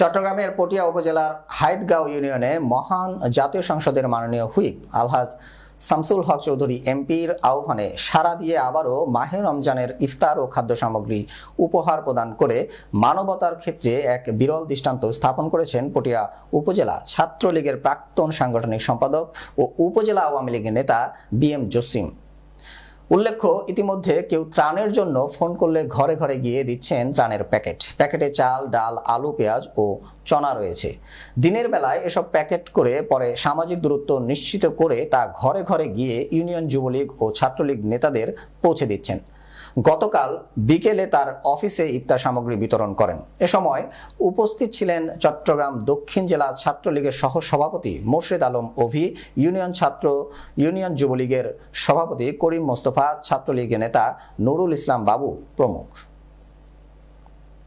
চট্টগ্রামের পটিয়া উপজেলার হায়দগাঁও ইউনিয়নে মহান জাতীয় সংসদের মাননীয় হুইপ আলহাজ শামসুল হক চৌধুরী এমপির আহ্বানে সারা দিয়ে আবারও মাহে রমজানের ইফতার ও খাদ্য সামগ্রী উপহার প্রদান করে মানবতার ক্ষেত্রে এক বিরল দৃষ্টান্ত স্থাপন করেছেন পটিয়া উপজেলা ছাত্রলীগের প্রাক্তন সাংগঠনিক সম্পাদক ও উপজেলা আওয়ামী লীগের নেতা বি এম জসিম উল্লেখ্য ইতিমধ্যে কেউ ত্রাণের জন্য ফোন করলে ঘরে ঘরে গিয়ে দিচ্ছেন ত্রাণের প্যাকেট প্যাকেটে চাল ডাল আলু পেঁয়াজ ও চনা রয়েছে দিনের বেলায় এসব প্যাকেট করে পরে সামাজিক দূরত্ব নিশ্চিত করে তা ঘরে ঘরে গিয়ে ইউনিয়ন যুবলীগ ও ছাত্রলীগ নেতাদের পৌঁছে দিচ্ছেন গতকাল বিকেলে তার অফিসে ইফতার সামগ্রী বিতরণ করেন এ সময় উপস্থিত ছিলেন চট্টগ্রাম দক্ষিণ জেলা ছাত্রলীগের সহ সভাপতি মোর্শেদ আলম অভি ইউনিয়ন ছাত্র ইউনিয়ন যুবলীগের সভাপতি করিম মোস্তফা ছাত্রলীগের নেতা নুরুল ইসলাম বাবু প্রমুখ